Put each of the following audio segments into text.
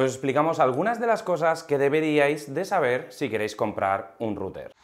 Os explicamos algunas de las cosas que deberíais de saber si queréis comprar un router.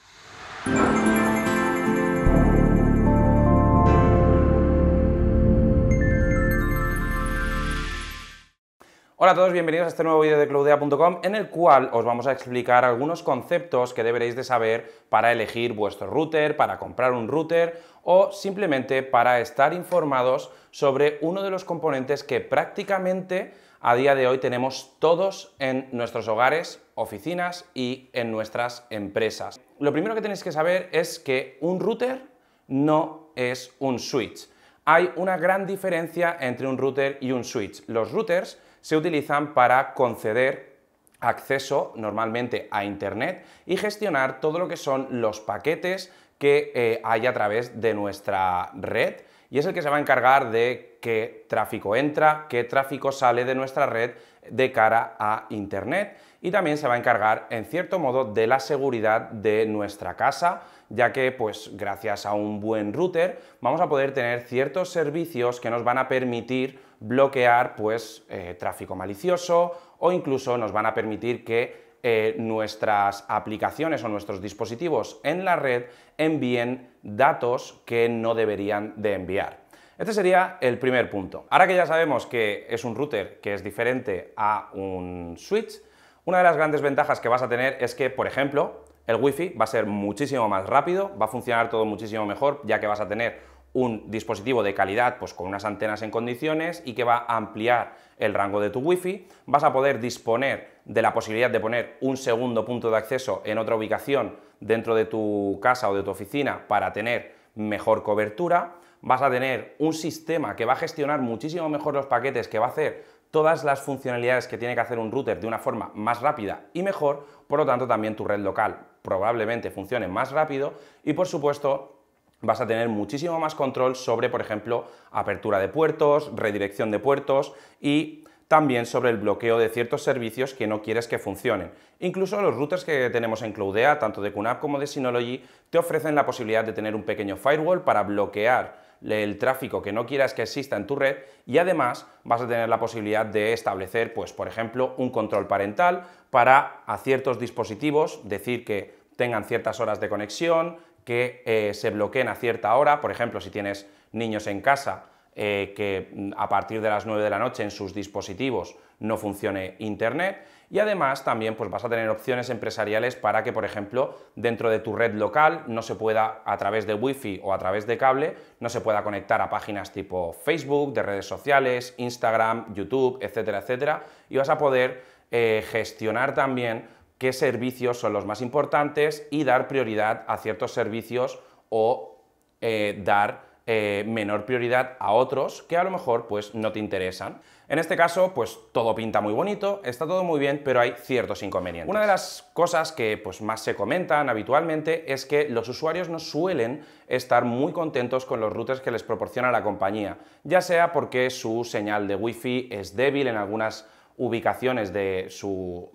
Hola a todos, bienvenidos a este nuevo vídeo de cloudea.com en el cual os vamos a explicar algunos conceptos que deberéis de saber para elegir vuestro router, para comprar un router o simplemente para estar informados sobre uno de los componentes que prácticamente a día de hoy tenemos todos en nuestros hogares, oficinas y en nuestras empresas. Lo primero que tenéis que saber es que un router no es un switch. Hay una gran diferencia entre un router y un switch. Los routers se utilizan para conceder acceso normalmente a Internet y gestionar todo lo que son los paquetes que eh, hay a través de nuestra red y es el que se va a encargar de qué tráfico entra, qué tráfico sale de nuestra red de cara a Internet y también se va a encargar en cierto modo de la seguridad de nuestra casa, ya que pues gracias a un buen router vamos a poder tener ciertos servicios que nos van a permitir bloquear pues, eh, tráfico malicioso o incluso nos van a permitir que eh, nuestras aplicaciones o nuestros dispositivos en la red envíen datos que no deberían de enviar. Este sería el primer punto. Ahora que ya sabemos que es un router que es diferente a un switch, una de las grandes ventajas que vas a tener es que, por ejemplo, el Wi-Fi va a ser muchísimo más rápido, va a funcionar todo muchísimo mejor, ya que vas a tener un dispositivo de calidad pues con unas antenas en condiciones y que va a ampliar el rango de tu wifi, vas a poder disponer de la posibilidad de poner un segundo punto de acceso en otra ubicación dentro de tu casa o de tu oficina para tener mejor cobertura, vas a tener un sistema que va a gestionar muchísimo mejor los paquetes, que va a hacer todas las funcionalidades que tiene que hacer un router de una forma más rápida y mejor, por lo tanto también tu red local probablemente funcione más rápido y por supuesto vas a tener muchísimo más control sobre, por ejemplo, apertura de puertos, redirección de puertos y también sobre el bloqueo de ciertos servicios que no quieres que funcionen. Incluso los routers que tenemos en Cloudea, tanto de QNAP como de Synology, te ofrecen la posibilidad de tener un pequeño firewall para bloquear el tráfico que no quieras que exista en tu red y además vas a tener la posibilidad de establecer, pues por ejemplo, un control parental para a ciertos dispositivos, decir que tengan ciertas horas de conexión, que eh, se bloqueen a cierta hora, por ejemplo, si tienes niños en casa, eh, que mm, a partir de las 9 de la noche en sus dispositivos no funcione Internet. Y además también pues, vas a tener opciones empresariales para que, por ejemplo, dentro de tu red local no se pueda, a través de Wi-Fi o a través de cable, no se pueda conectar a páginas tipo Facebook, de redes sociales, Instagram, YouTube, etcétera, etcétera. Y vas a poder eh, gestionar también qué servicios son los más importantes y dar prioridad a ciertos servicios o eh, dar eh, menor prioridad a otros que a lo mejor pues no te interesan. En este caso, pues todo pinta muy bonito, está todo muy bien, pero hay ciertos inconvenientes. Una de las cosas que pues, más se comentan habitualmente es que los usuarios no suelen estar muy contentos con los routers que les proporciona la compañía, ya sea porque su señal de Wi-Fi es débil en algunas ubicaciones de, su,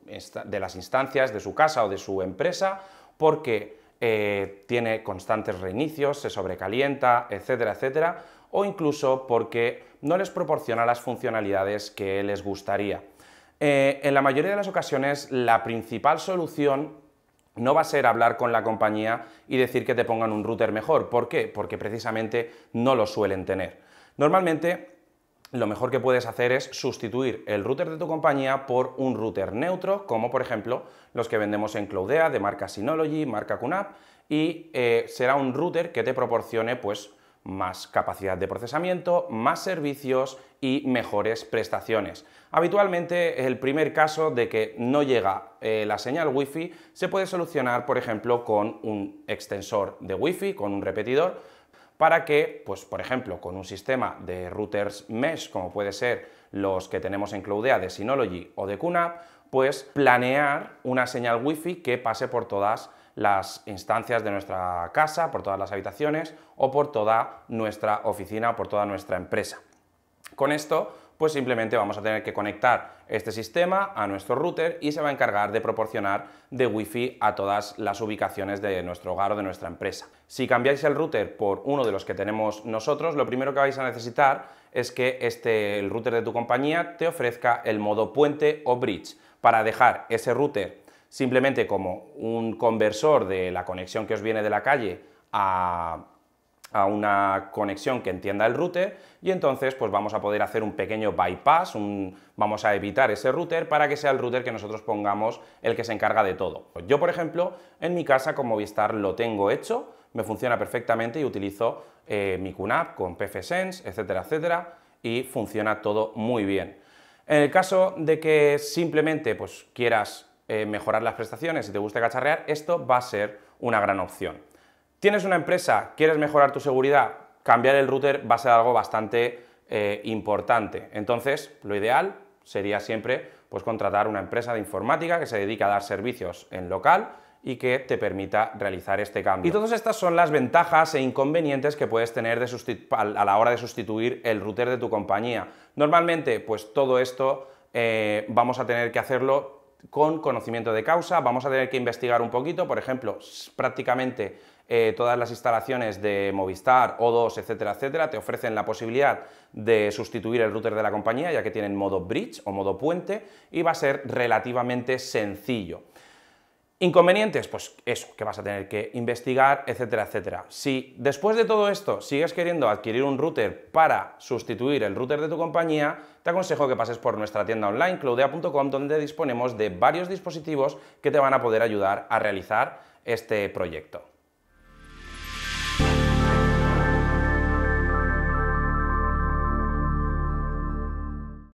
de las instancias, de su casa o de su empresa, porque eh, tiene constantes reinicios, se sobrecalienta, etcétera, etcétera, o incluso porque no les proporciona las funcionalidades que les gustaría. Eh, en la mayoría de las ocasiones, la principal solución no va a ser hablar con la compañía y decir que te pongan un router mejor. ¿Por qué? Porque precisamente no lo suelen tener. Normalmente lo mejor que puedes hacer es sustituir el router de tu compañía por un router neutro, como por ejemplo los que vendemos en Cloudea de marca Synology, marca Kunap, y eh, será un router que te proporcione pues más capacidad de procesamiento, más servicios y mejores prestaciones. Habitualmente el primer caso de que no llega eh, la señal Wi-Fi se puede solucionar por ejemplo con un extensor de Wi-Fi, con un repetidor, para que, pues, por ejemplo, con un sistema de routers mesh, como puede ser los que tenemos en Cloudea de Synology o de QNAP, pues planear una señal Wi-Fi que pase por todas las instancias de nuestra casa, por todas las habitaciones o por toda nuestra oficina, por toda nuestra empresa. Con esto pues simplemente vamos a tener que conectar este sistema a nuestro router y se va a encargar de proporcionar de Wi-Fi a todas las ubicaciones de nuestro hogar o de nuestra empresa. Si cambiáis el router por uno de los que tenemos nosotros, lo primero que vais a necesitar es que este, el router de tu compañía te ofrezca el modo puente o bridge para dejar ese router simplemente como un conversor de la conexión que os viene de la calle a a una conexión que entienda el router y entonces pues vamos a poder hacer un pequeño bypass, vamos a evitar ese router para que sea el router que nosotros pongamos el que se encarga de todo. Pues yo por ejemplo en mi casa con Movistar lo tengo hecho, me funciona perfectamente y utilizo eh, mi QNAP con PFSense, etcétera, etcétera y funciona todo muy bien. En el caso de que simplemente pues, quieras eh, mejorar las prestaciones y te guste cacharrear, esto va a ser una gran opción. Tienes una empresa, quieres mejorar tu seguridad, cambiar el router va a ser algo bastante eh, importante. Entonces, lo ideal sería siempre pues, contratar una empresa de informática que se dedica a dar servicios en local y que te permita realizar este cambio. Y todas estas son las ventajas e inconvenientes que puedes tener a la hora de sustituir el router de tu compañía. Normalmente, pues todo esto eh, vamos a tener que hacerlo con conocimiento de causa, vamos a tener que investigar un poquito, por ejemplo, prácticamente eh, todas las instalaciones de Movistar, O2, etcétera, etcétera, te ofrecen la posibilidad de sustituir el router de la compañía, ya que tienen modo bridge o modo puente, y va a ser relativamente sencillo. Inconvenientes, pues eso, que vas a tener que investigar, etcétera, etcétera. Si después de todo esto sigues queriendo adquirir un router para sustituir el router de tu compañía, te aconsejo que pases por nuestra tienda online cloudea.com donde disponemos de varios dispositivos que te van a poder ayudar a realizar este proyecto.